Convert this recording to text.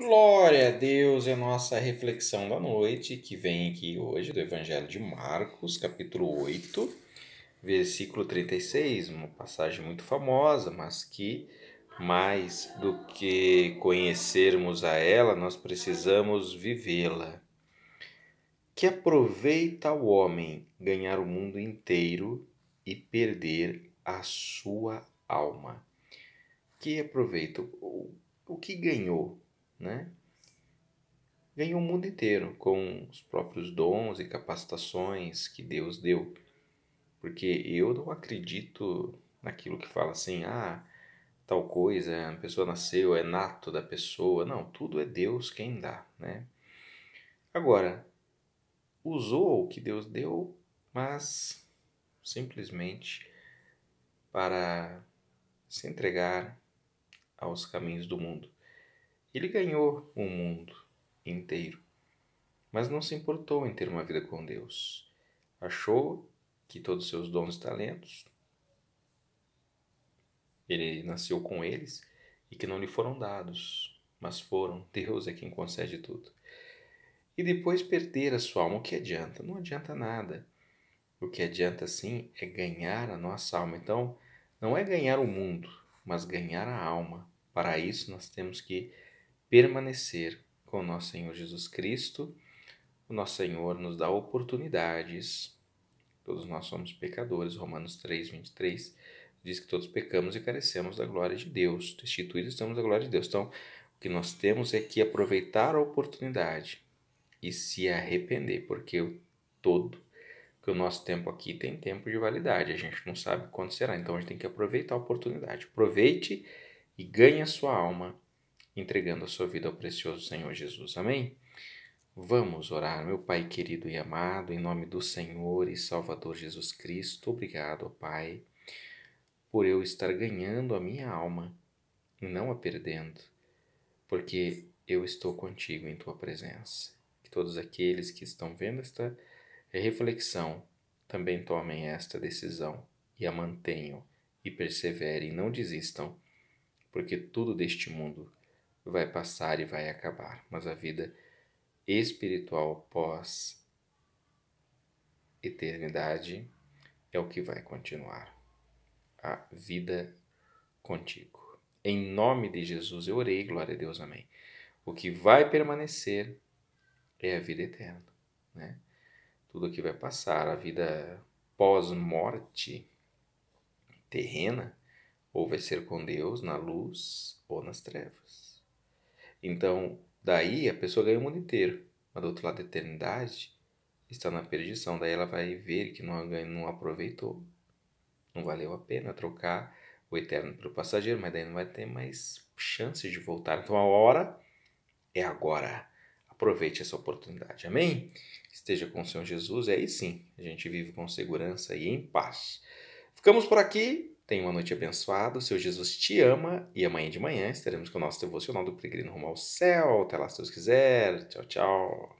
Glória a Deus é nossa reflexão da noite, que vem aqui hoje do Evangelho de Marcos, capítulo 8, versículo 36, uma passagem muito famosa, mas que mais do que conhecermos a ela, nós precisamos vivê-la. Que aproveita o homem ganhar o mundo inteiro e perder a sua alma. Que aproveita o que ganhou né? ganhou o mundo inteiro com os próprios dons e capacitações que Deus deu. Porque eu não acredito naquilo que fala assim, ah, tal coisa, a pessoa nasceu, é nato da pessoa. Não, tudo é Deus quem dá, né? Agora, usou o que Deus deu, mas simplesmente para se entregar aos caminhos do mundo. Ele ganhou o mundo inteiro, mas não se importou em ter uma vida com Deus. Achou que todos os seus dons e talentos ele nasceu com eles e que não lhe foram dados, mas foram. Deus é quem concede tudo. E depois perder a sua alma, o que adianta? Não adianta nada. O que adianta sim é ganhar a nossa alma. Então, não é ganhar o mundo, mas ganhar a alma. Para isso, nós temos que permanecer com nosso Senhor Jesus Cristo, o nosso Senhor nos dá oportunidades. Todos nós somos pecadores. Romanos 3, 23 diz que todos pecamos e carecemos da glória de Deus. Destituídos estamos da glória de Deus. Então, o que nós temos é que aproveitar a oportunidade e se arrepender, porque o todo que o nosso tempo aqui tem tempo de validade, a gente não sabe quando será, então a gente tem que aproveitar a oportunidade. Aproveite e ganhe a sua alma entregando a sua vida ao precioso Senhor Jesus. Amém? Vamos orar, meu Pai querido e amado, em nome do Senhor e Salvador Jesus Cristo. Obrigado, Pai, por eu estar ganhando a minha alma e não a perdendo, porque eu estou contigo em tua presença. Que todos aqueles que estão vendo esta reflexão também tomem esta decisão e a mantenham e perseverem, não desistam, porque tudo deste mundo vai passar e vai acabar, mas a vida espiritual pós eternidade é o que vai continuar. A vida contigo. Em nome de Jesus eu orei, glória a Deus, amém. O que vai permanecer é a vida eterna, né? Tudo que vai passar, a vida pós-morte terrena, ou vai ser com Deus na luz ou nas trevas. Então, daí a pessoa ganha o mundo inteiro. Mas do outro lado, a eternidade está na perdição. Daí ela vai ver que não, não aproveitou. Não valeu a pena trocar o eterno para o passageiro, mas daí não vai ter mais chance de voltar. Então a hora é agora. Aproveite essa oportunidade. Amém? Esteja com o Senhor Jesus. E aí sim, a gente vive com segurança e em paz. Ficamos por aqui. Tenha uma noite abençoada, o seu Jesus te ama e amanhã de manhã estaremos com o nosso devocional do Peregrino Rumo ao Céu. Até lá se Deus quiser. Tchau, tchau.